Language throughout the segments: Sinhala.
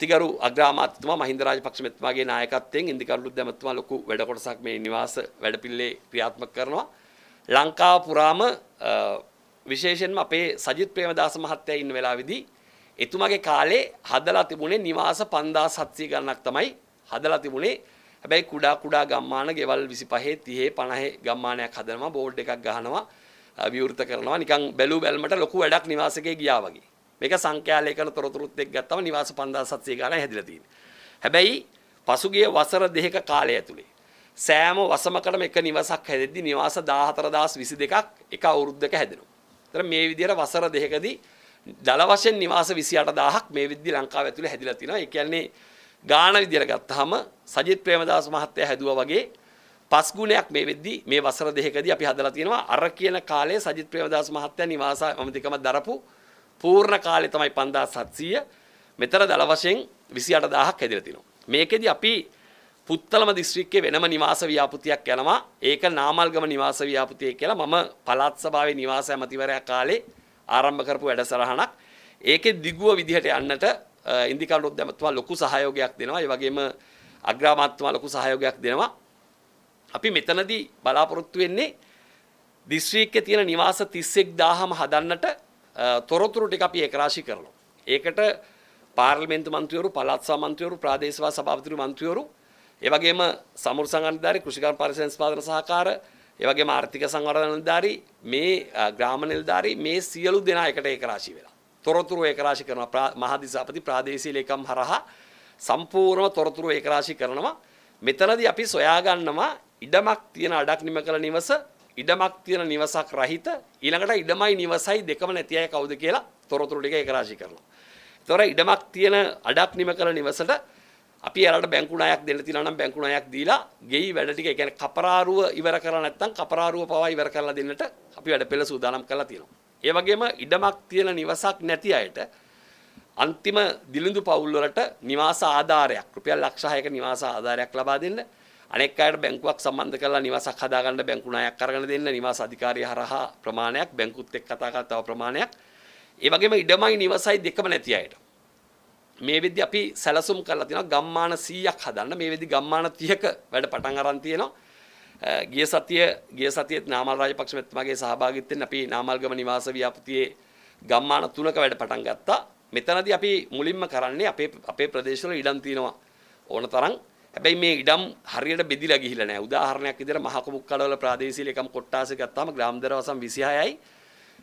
අතිගරු අග්‍රාමාත්‍යතුමා මහින්ද රාජපක්ෂ මෙතුමාගේ නායකත්වයෙන් ඉන්දිකරුලුත් දැමතුමා ලොකු වැඩ කොටසක් මේ නිවාස වැඩපිළිවෙලේ ක්‍රියාත්මක කරනවා. ලංකාව පුරාම විශේෂයෙන්ම අපේ සජිත් ප්‍රේමදාස මහත්තයා ඉන්න වෙලාවේදී එතුමාගේ කාලේ හදලා තිබුණේ නිවාස 5700 ගණනක් තමයි හදලා තිබුණේ. හැබැයි කුඩා කුඩා ගම්මාන ගෙවල් 25 30 50 ගම්මානයක් හදනවා බෝඩ් එකක් ගහනවා විවෘත කරනවා නිකන් බැලූ බැලමට ලොකු වැඩක් නිවාසකේ ගියා වගේ. මේක සංඛ්‍යාලය කරන තොරතුරුත් එක්ක ගත්තම නිවාස 5700 ගණන් හැදිලා තියෙන්නේ. හැබැයි පසුගිය වසර දෙකක කාලය ඇතුලේ සෑම වසමකටම එක නිවසක් හැදෙද්දී නිවාස 14022ක් එක අවුරුද්දක හැදෙනවා. ඒතර මේ විදිහට වසර දෙකකදී දල වශයෙන් නිවාස 28000ක් මේ විදිහට ලංකාව ඇතුලේ හැදිලා තිනවා. ඒ කියන්නේ ගාන විදිහට ගත්තාම සජිත් ප්‍රේමදාස මහත්තයා හැදුවා වගේ පස් ගුණයක් මේ වෙද්දී මේ වසර දෙකකදී අපි හදලා තියෙනවා අර කියන කාලේ සජිත් ප්‍රේමදාස මහත්තයා නිවාස අමතිකම දරපු පූර්ණ කාලේ තමයි 5700 මෙතර දල වශයෙන් 28000ක් හැදිලා තිනවා. මේකෙදි අපි පුත්තලම දිස්ත්‍රික්කයේ වෙනම නිවාස ව්‍යාපෘතියක් යනවා. ඒක නාමල්ගම නිවාස ව්‍යාපෘතිය කියලා මම පළාත් සභාවේ නිවාස ඇමතිවරයා කාලේ ආරම්භ කරපු වැඩසටහනක්. ඒකේ දිගුව විදිහට යන්නට ඉන්දිකාණ්ඩොත් දැමතුමා ලොකු සහයෝගයක් දෙනවා. ඒ වගේම අග්‍රාමාත්‍යතුමා ලොකු සහයෝගයක් දෙනවා. අපි මෙතනදී බලාපොරොත්තු වෙන්නේ දිස්ත්‍රික්කයේ තියෙන නිවාස 31000ම හදන්නට තොරතුරු ටික අපි ඒකරාශි කරනවා. ඒකට පාර්ලිමේන්තු මන්ත්‍රීවරු, පළාත් සභා මන්ත්‍රීවරු, ප්‍රාදේශීය සභා සභාපතිවරු මන්ත්‍රීවරු, ඒ වගේම සමුරු සංගණිධාරී, කෘෂිකර්ම පරිසර නිෂ්පාදන සහකාර, ඒ වගේම ආර්ථික සංවර්ධන නිලධාරී, මේ ග්‍රාම නිලධාරී මේ සියලු දෙනා එකට ඒකරාශි වෙලා. තොරතුරු ඒකරාශි කරනවා මහදිසාපති ප්‍රාදේශීය ලේකම් හරහා සම්පූර්ණව තොරතුරු ඒකරාශි කරනවා. මෙතනදී අපි සොයාගන්නවා ඉඩමක් තියෙන අඩක් නිම කළ නිවස ඉඩමක් තියෙන නිවසක් රහිත ඊළඟට ඉඩමයි නිවසයි දෙකම නැති අය කවුද කියලා තොරතුරු ටික ඒකරාශී කරනවා. ඒතොර ඉඩමක් තියෙන අඩක් නිම කළ නිවසට අපි එයාලට බැංකු ණයක් දෙන්න තියෙනවා නම් බැංකු ණයක් දීලා ගෙයි වැඩ ටික ඒ කියන්නේ කපරාරුව ඉවර කරලා නැත්නම් කපරාරුව පවා ඉවර කරලා දෙන්නට අපි වැඩ පෙළ සූදානම් කරලා තියෙනවා. ඒ වගේම ඉඩමක් තියෙන නිවසක් නැති අයට අන්තිම දිලිඳු පවුල් වලට නිවාස ආධාරයක් රුපියල් ලක්ෂ 6ක නිවාස ආධාරයක් ලබා දෙන්න අනෙක් අයට බැංකුවක් සම්බන්ධ කරලා නිවාසක් හදාගන්න බැංකු ණයක් අරගෙන දෙන්න නිවාස අධිකාරිය හරහා ප්‍රමාණයක් බැංකුත් එක්ක කතා කරලා තව ප්‍රමාණයක් ඒ වගේම ඉඩමයි නිවසයි දෙකම නැති අයට මේ වෙද්දි අපි සැලසුම් කරලා තියෙනවා ගම්මාන 100ක් හදන්න මේ වෙද්දි ගම්මාන 30ක වැඩ පටන් අරන් තියෙනවා ගිය සතිය ගිය සතියේත් නාමල් රාජපක්ෂ මැතිතුමාගේ සහභාගීත්වයෙන් අපි නාමල්ගම නිවාස ව්‍යාපෘතියේ ගම්මාන 3ක වැඩ පටන් ගත්තා මෙතනදී අපි මුලින්ම කරන්නේ අපේ අපේ ප්‍රදේශවල ඉඩම් තියෙනවා ඕන තරම් හැබැයි මේ ඉඩම් හරියට බෙදිලා ගිහිල්ලා නැහැ. උදාහරණයක් විදිහට මහකොමුක්කඩවල ප්‍රාදේශීය එකම කොට්ටාසෙ ගත්තාම ග්‍රාම දරවසම් 26යි.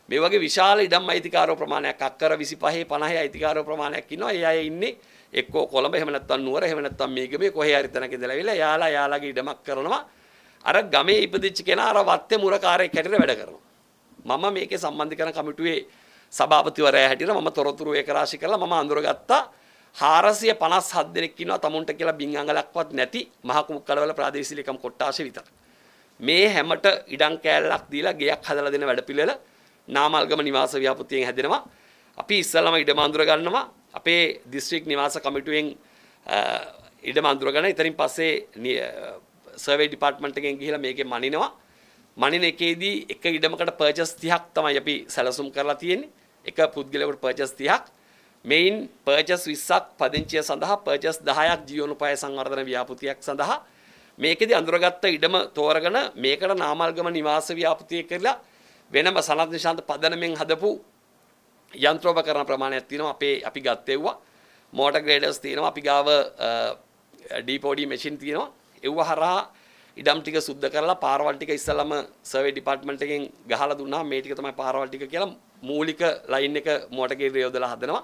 මේ වගේ විශාල ඉඩම් අයිතිකාරෝ ප්‍රමාණයක් අක්කර 25 50 අයිතිකාරෝ ප්‍රමාණයක් ඉන්නවා. ඒ අය ඉන්නේ එක්කෝ කොළඹ එහෙම නැත්නම් නුවර එහෙම නැත්නම් මේකේ කොහේ හරි තැනක ඉඳලා විලා යාලා යාලාගේ ඉඩමක් කරනවා. අර ගමේ ඉපදිච්ච කෙනා අර වත්තේ මුරකාරයෙක් හැටියට වැඩ කරනවා. මම මේකේ සම්බන්ධීකරණ කමිටුවේ සභාපතිවරයා හැටියට මම තොරතුරු ඒක රාශි කරලා මම අඳුරගත්තා. හාරසිය පනස් හදදෙනෙක්කිනවා තමුන්ට කියලා බිං අඟලක්වත් නැති මහකුමක් කලවල ප්‍රාදේශිලිකම් කොට්ටාශ විතර. මේ හැමට ඉඩං කෑල්ලක් දීලා ගෙයක් හදලා දෙන වැඩපිළිවෙල නාමල්ගම නිවාස ව්‍යාපෘතියෙන් හැදෙනවා. අපි ඉස්සල්ලාම ඉඩම අඳුර ගන්නවා. අපේ දිස්ත්‍රික් නිවාස කමිටුවෙන් ඉඩම අඳුරගෙන ඉතින් පස්සේ සර්වේ ඩිපාර්ට්මන්ට් එකෙන් ගිහිලා මේකෙන් මනිනවා. මනින එකේදී එක ඉඩමකට පර්චස් 30ක් තමයි අපි සැලසුම් කරලා තියෙන්නේ. එක පුද්ගලයෙකුට පර්චස් 30ක් මෙයින් පර්චස් 20ක් පදිංචිය සඳහා පර්චස් 10ක් ජීවනෝපාය සංවර්ධන ව්‍යාපෘතියක් සඳහා මේකෙදි අඳුරගත්ත ඉඩම තෝරගෙන මේකට නාමල්ගම නිවාස ව්‍යාපෘතිය කරලා වෙනම සනත් නිශාන්ත පදනමෙන් හදපු යන්ත්‍රෝපකරණ ප්‍රමාණයක් තියෙනවා අපේ අපි ගත්තෙව්වා මෝටර් ග්‍රේඩර්ස් තියෙනවා අපි ගාව ඩීපෝඩි මැෂින් තියෙනවා ඒව හරහා ඉඩම් ටික සුද්ධ කරලා පාරවල් ටික ඉස්සලම සර්වේ ඩිපාර්ට්මන්ට් එකෙන් ගහලා දුන්නා මේ ටික තමයි පාරවල් ටික කියලා මූලික ලයින් එක මෝටර් ග්‍රේඩ් යොදලා හදනවා